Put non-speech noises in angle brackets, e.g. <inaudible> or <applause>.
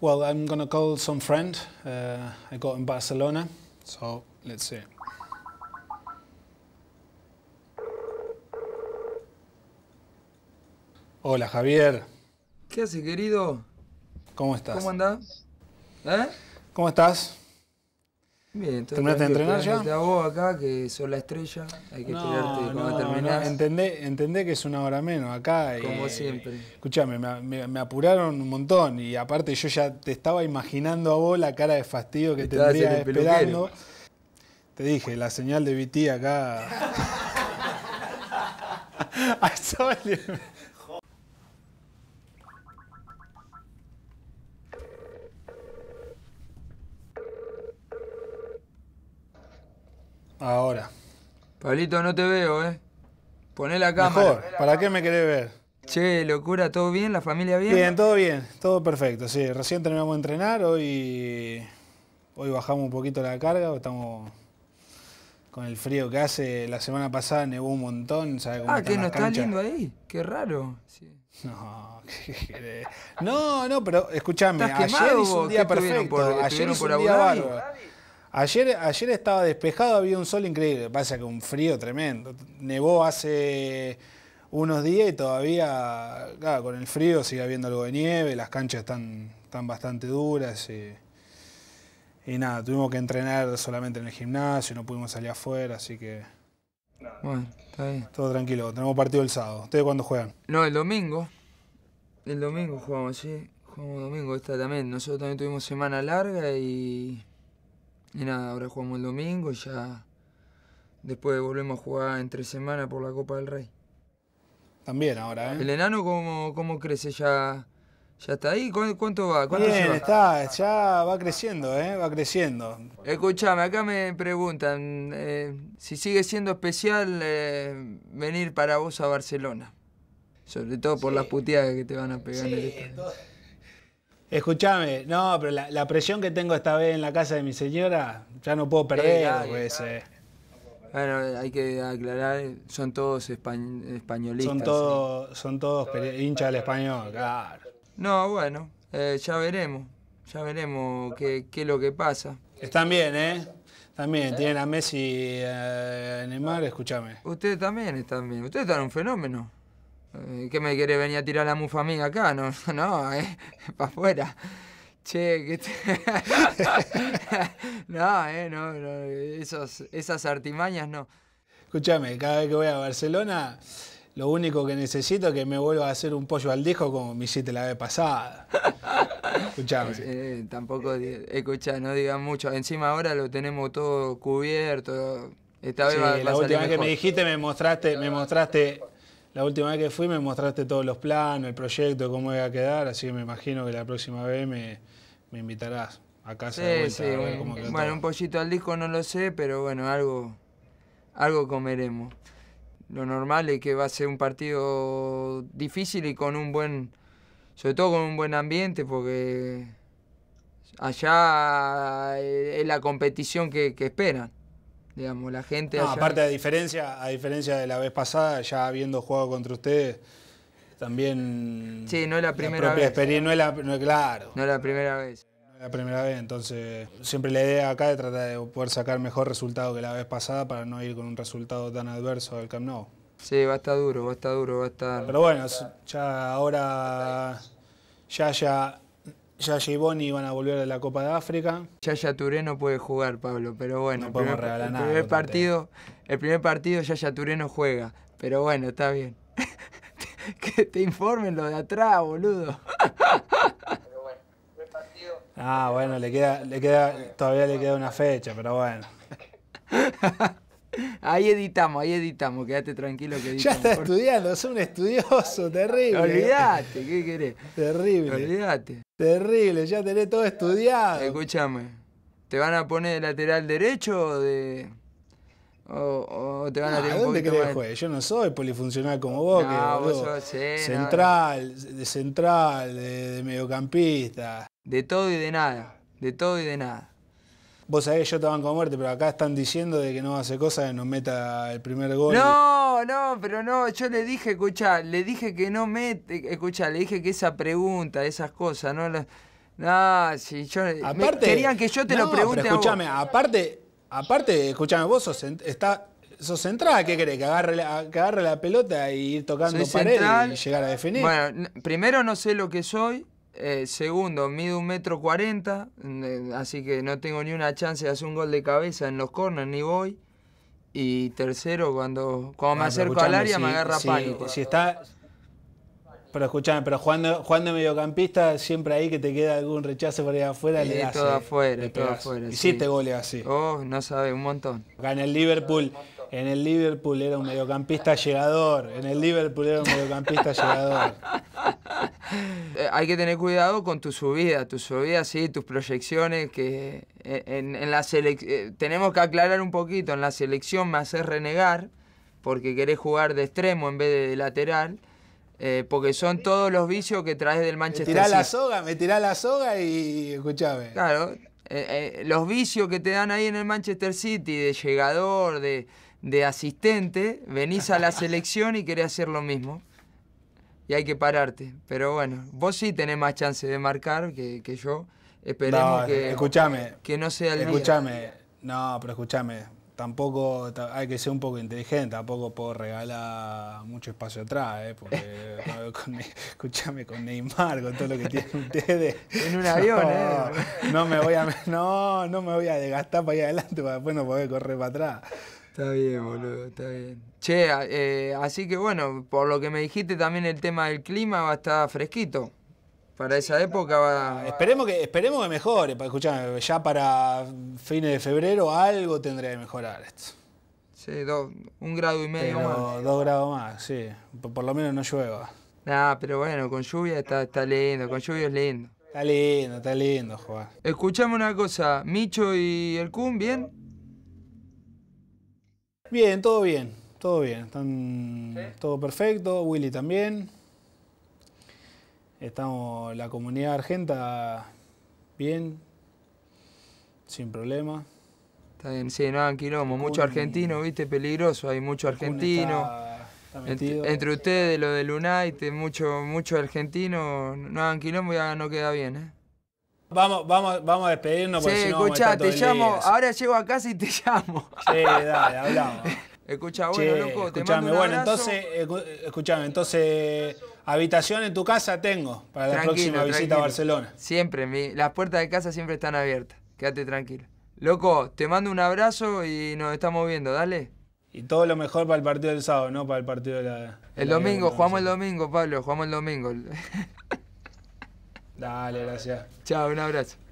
Well, I'm going to call some friend uh, I got in Barcelona, so let's see. Hola, Javier. ¿Qué haces, querido? ¿Cómo estás? ¿Cómo andás? ¿Eh? ¿Cómo estás? Bien, ¿Terminaste de entrenar ya? vos acá, que sos la estrella, hay que no, Entendé, entendé, que es una hora menos acá. Como eh, siempre. Escuchame, me, apuraron un montón y aparte yo ya te estaba imaginando a vos la cara de fastidio que te tendría esperando. Te dije, la señal de BT acá. <laughs> <laughs> Ahora. Pablito, no te veo, ¿eh? Poné la cámara. Mejor, ¿para qué me querés ver? Che, locura, ¿todo bien? ¿La familia bien? Bien, todo bien, todo perfecto, sí. Recién terminamos de entrenar, hoy, hoy bajamos un poquito la carga, estamos con el frío que hace. La semana pasada nevó un montón, ¿sabes Ah, que no está lindo ahí, qué raro. No, <laughs> No, no, pero escúchame, ayer hizo un día perfecto, ayer un día Ayer, estaba despejado, había un sol increíble. Pasa que un frío tremendo. Nevó hace unos días y todavía, con el frío sigue habiendo algo de nieve, las canchas están, están bastante duras. Y, y nada, tuvimos que entrenar solamente en el gimnasio, no pudimos salir afuera, así que. Bueno, está bien. Todo tranquilo, tenemos partido el sábado. ¿Ustedes cuándo juegan? No, el domingo. El domingo jugamos, sí. Jugamos domingo, esta también. Nosotros también tuvimos semana larga y y nada, ahora jugamos el domingo y ya después volvemos a jugar entre semanas por la Copa del Rey. También ahora, ¿eh? ¿El enano cómo, cómo crece ya? ¿Ya está ahí? ¿Cuánto va? ¿Cuánto Bien, está, ya va creciendo, ¿eh? Va creciendo. Escuchame, acá me preguntan eh, si sigue siendo especial eh, venir para vos a Barcelona. Sobre todo por las puteadas que te van a pegar sí, en el Escúchame, no, pero la, presión que tengo esta vez en la casa de mi señora, ya no puedo perder. Bueno, hay que aclarar, son todos españolistas. Son, todos, son todos hinchas del español, claro. No, bueno, eh, ya veremos, ya veremos qué, qué, es lo que pasa. Están bien, ¿eh? También, tienen a Messi, el eh, Neymar, escúchame. Ustedes también están bien, ustedes están un fenómeno. Eh, ¿Qué me quiere venir a tirar la mufa amiga acá? No, <laughs> no, eh, <laughs> para afuera. Che, que te... <laughs> no, eh, no, no esos, esas artimañas no. Escúchame, cada vez que voy a Barcelona, lo único que necesito es que me vuelva a hacer un pollo al disco como me hiciste la vez pasada. escúchame eh, eh, tampoco, escucha, no digas mucho. Encima ahora lo tenemos todo cubierto. Esta vez la última que me dijiste me mostraste, me mostraste la última vez que fui me mostraste todos los planos, el proyecto, cómo iba a quedar, así que me imagino que la próxima vez me, invitarás a casa de vuelta Bueno, un pollito al disco no lo sé, pero bueno, algo, algo comeremos. Lo normal es que va a ser un partido difícil y con un buen, sobre todo con un buen ambiente, porque allá eh, es la competición que esperan la gente. aparte, a, diferencia, a diferencia de la vez pasada, ya habiendo jugado contra ustedes, también. Sí, no es la primera vez. no es claro. No es la primera vez. No es la primera vez, entonces siempre la idea acá es tratar de poder sacar mejor resultado que la vez pasada para no ir con un resultado tan adverso del Camp Nou. Sí, va a estar duro, va a estar duro, va a estar... Pero bueno, ya ahora, ya ya Yaya y Boni van a volver a la Copa de África. Yaya Touré no puede jugar, Pablo, pero bueno. No podemos primer, regalar nada, partido, el primer partido Yaya Touré no juega, pero bueno, está bien. <laughs> que te informen lo de atrás, boludo. Ah, bueno, le queda, le queda, todavía le queda una fecha, pero bueno. <laughs> Ahí editamos, ahí editamos, quédate tranquilo que <laughs> editamos. Ya está estudiando, es un estudioso, <laughs> terrible. Olvídate, ¿qué querés? Terrible. Olvídate. Terrible, ya tenés todo estudiado. Escúchame, ¿te van a poner de lateral derecho o de.? O, te van a tener ¿a dónde crees, Yo no soy polifuncional como vos, no, vos sos, central, de central, de mediocampista. De todo y de nada, de todo y de nada. Vos sabés, yo te banco a muerte, pero acá están diciendo de que no hace cosas, que nos meta el primer gol. No, no, pero no, yo le dije, escucha, le dije que no mete, escucha, le dije que esa pregunta, esas cosas, no las... No, si yo... Aparte, querían que yo te lo pregunte pero escuchame, aparte, aparte, escuchame, vos sos, está, sos central, ¿qué querés? Que agarre, la, que agarre la pelota y ir tocando pared y llegar a definir. Bueno, primero no sé lo que soy, eh, segundo, mido un metro cuarenta, mm, eh, así que no tengo ni una chance de hacer un gol de cabeza en los corners, ni voy. Y tercero, cuando, cuando me ah, acerco al área me agarra pánico. Si está, pero escuchame, pero jugando, de mediocampista, siempre ahí que te queda algún rechazo por ahí afuera, le das. Todo eh, afuera, todo afuera. Hiciste sí. goles así. Oh, no sabe un montón. Gana el Liverpool. En el Liverpool era un mediocampista llegador. En el Liverpool era un mediocampista llegador. <laughs> Hay que tener cuidado con tu subida, tus subidas, sí, tus proyecciones, que eh, en, la selección... Eh, tenemos que aclarar un poquito, en la selección me haces renegar, porque querés jugar de extremo en vez de, lateral. Eh, porque son todos los vicios que traes del Manchester City. Me tirá la soga, me tirá la soga y escuchame. Claro, los vicios que te dan ahí en el Manchester City, de llegador, de, de asistente, venís a la <laughs> selección y querés hacer lo mismo. Y hay que pararte. Pero bueno, vos sí tenés más chance de marcar que, yo. Esperemos que, no sea el Escuchame, no, pero escuchame. Tampoco hay que ser un poco inteligente, tampoco puedo regalar mucho espacio atrás, ¿eh? porque <laughs> <laughs> con, escuchame con Neymar, con todo lo que tienen ustedes. En un avión, ¿eh? No me voy a, no, no me voy a desgastar para ir adelante para después no poder correr para atrás. Está bien, boludo, está bien. Che, eh, así que bueno, por lo que me dijiste también el tema del clima va a estar fresquito. Para esa época va... Esperemos que, esperemos que mejore. Escuchame, ya para fines de febrero algo tendría que mejorar esto. Sí, un grado y medio más. Dos grados más, sí. Por, lo menos no llueva. Nah, pero bueno, con lluvia está, está lindo, con lluvia es lindo. Está lindo, está lindo, Juan. Escuchame una cosa, Micho y el Kun, ¿bien? Bien, todo bien, todo bien. Están todo perfecto, Willy también. Estamos, la comunidad argenta bien, sin problema. Está bien, sí, no hagan quilombo. Mucho argentino, viste, peligroso. Hay mucho argentino. entre, ustedes, lo del United, mucho, mucho argentino. No hagan quilombo y no queda bien, ¿eh? Vamos, vamos, vamos a despedirnos por sí, si no escuchá, te llamo, ahora llego a casa y te llamo. Sí, dale, hablamos. <laughs> Escucha, bueno, loco, te mando un bueno, entonces, escuchame, entonces, habitación en tu casa tengo para la próxima visita a Barcelona. Siempre, las puertas de casa siempre están abiertas. Quédate tranquilo. Loco, te mando un abrazo y nos estamos viendo, dale. Y todo lo mejor para el partido del sábado, no para el partido de la. el domingo, jugamos el domingo, Pablo, jugamos el domingo. <laughs> Dale, gracias. Chao, un abrazo.